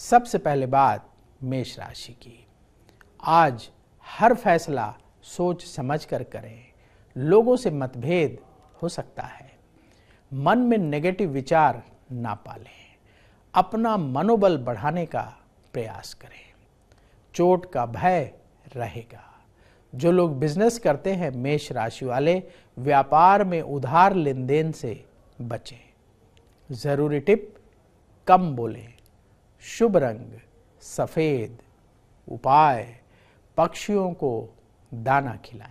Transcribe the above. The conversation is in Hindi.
सबसे पहले बात मेष राशि की आज हर फैसला सोच समझ कर करें लोगों से मतभेद हो सकता है मन में नेगेटिव विचार ना पालें अपना मनोबल बढ़ाने का प्रयास करें चोट का भय रहेगा जो लोग बिजनेस करते हैं मेष राशि वाले व्यापार में उधार लेन देन से बचें ज़रूरी टिप कम बोलें शुभ रंग सफ़ेद उपाय पक्षियों को दाना खिलाएं